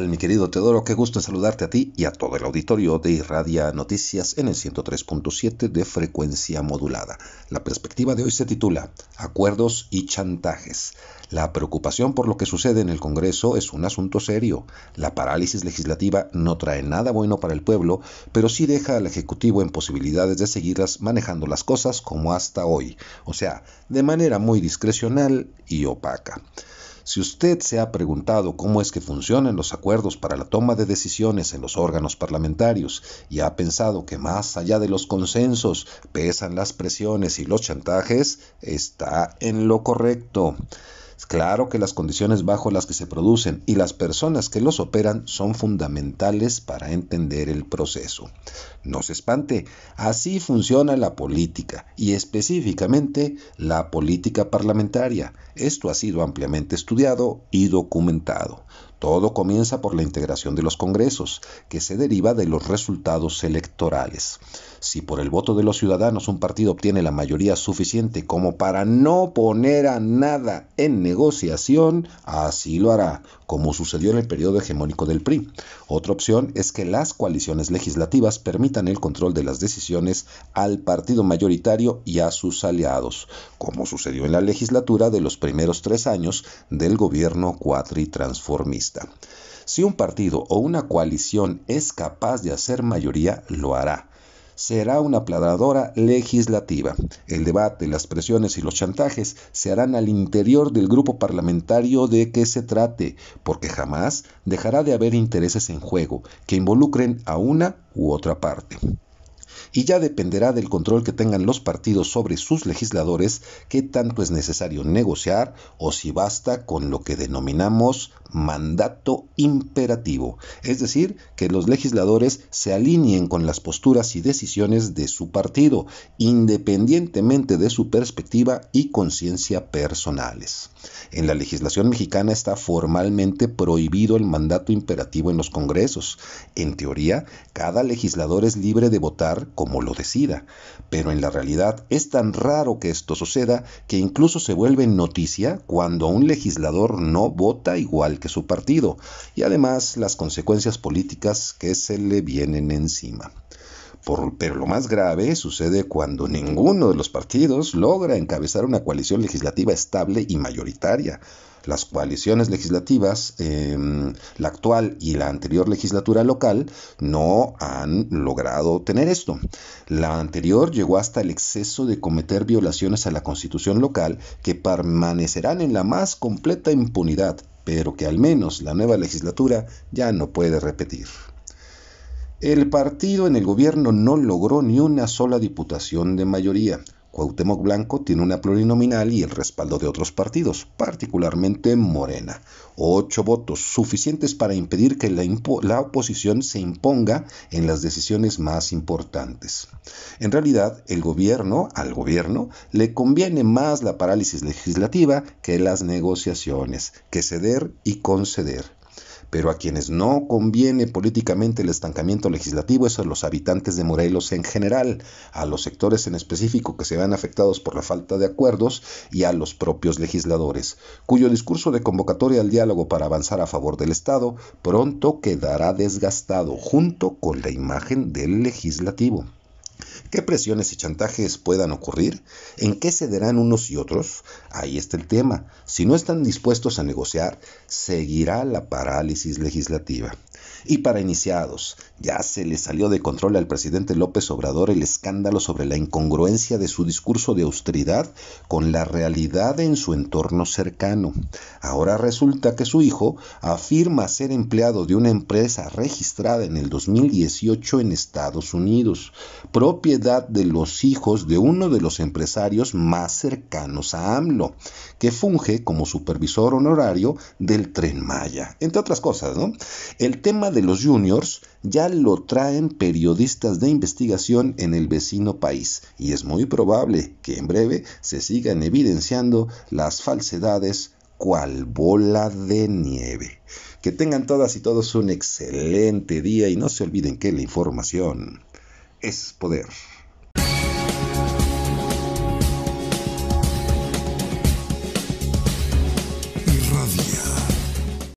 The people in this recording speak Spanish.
mi querido Teodoro? Qué gusto saludarte a ti y a todo el auditorio de Irradia Noticias en el 103.7 de frecuencia modulada. La perspectiva de hoy se titula Acuerdos y chantajes. La preocupación por lo que sucede en el Congreso es un asunto serio. La parálisis legislativa no trae nada bueno para el pueblo, pero sí deja al Ejecutivo en posibilidades de seguir manejando las cosas como hasta hoy, o sea, de manera muy discrecional y opaca. Si usted se ha preguntado cómo es que funcionan los acuerdos para la toma de decisiones en los órganos parlamentarios y ha pensado que más allá de los consensos pesan las presiones y los chantajes, está en lo correcto. Claro que las condiciones bajo las que se producen y las personas que los operan son fundamentales para entender el proceso. No se espante, así funciona la política y específicamente la política parlamentaria. Esto ha sido ampliamente estudiado y documentado. Todo comienza por la integración de los congresos, que se deriva de los resultados electorales. Si por el voto de los ciudadanos un partido obtiene la mayoría suficiente como para no poner a nada en negociación, así lo hará, como sucedió en el periodo hegemónico del PRI. Otra opción es que las coaliciones legislativas permitan el control de las decisiones al partido mayoritario y a sus aliados, como sucedió en la legislatura de los primeros tres años del gobierno cuatritransformista. Si un partido o una coalición es capaz de hacer mayoría, lo hará. Será una apladadora legislativa. El debate, las presiones y los chantajes se harán al interior del grupo parlamentario de que se trate, porque jamás dejará de haber intereses en juego que involucren a una u otra parte y ya dependerá del control que tengan los partidos sobre sus legisladores qué tanto es necesario negociar o si basta con lo que denominamos mandato imperativo, es decir, que los legisladores se alineen con las posturas y decisiones de su partido, independientemente de su perspectiva y conciencia personales. En la legislación mexicana está formalmente prohibido el mandato imperativo en los congresos. En teoría, cada legislador es libre de votar con como lo decida, pero en la realidad es tan raro que esto suceda que incluso se vuelve noticia cuando un legislador no vota igual que su partido, y además las consecuencias políticas que se le vienen encima pero lo más grave sucede cuando ninguno de los partidos logra encabezar una coalición legislativa estable y mayoritaria. Las coaliciones legislativas, em, la actual y la anterior legislatura local, no han logrado tener esto. La anterior llegó hasta el exceso de cometer violaciones a la constitución local que permanecerán en la más completa impunidad, pero que al menos la nueva legislatura ya no puede repetir. El partido en el gobierno no logró ni una sola diputación de mayoría. Cuauhtémoc Blanco tiene una plurinominal y el respaldo de otros partidos, particularmente Morena. Ocho votos, suficientes para impedir que la, oposición se imponga en las decisiones más importantes. En realidad, el gobierno, al gobierno, le conviene más la parálisis legislativa que las negociaciones, que ceder y conceder pero a quienes no conviene políticamente el estancamiento legislativo es a los habitantes de Morelos en general, a los sectores en específico que se ven afectados por la falta de acuerdos y a los propios legisladores, cuyo discurso de convocatoria al diálogo para avanzar a favor del Estado pronto quedará desgastado junto con la imagen del legislativo. ¿Qué presiones y chantajes puedan ocurrir? ¿En qué cederán unos y otros? Ahí está el tema. Si no están dispuestos a negociar, seguirá la parálisis legislativa. Y para iniciados, ya se le salió de control al presidente López Obrador el escándalo sobre la incongruencia de su discurso de austeridad con la realidad en su entorno cercano. Ahora resulta que su hijo afirma ser empleado de una empresa registrada en el 2018 en Estados Unidos propiedad de los hijos de uno de los empresarios más cercanos a AMLO, que funge como supervisor honorario del tren Maya, entre otras cosas, ¿no? El tema de los juniors ya lo traen periodistas de investigación en el vecino país y es muy probable que en breve se sigan evidenciando las falsedades cual bola de nieve. Que tengan todas y todos un excelente día y no se olviden que la información es poder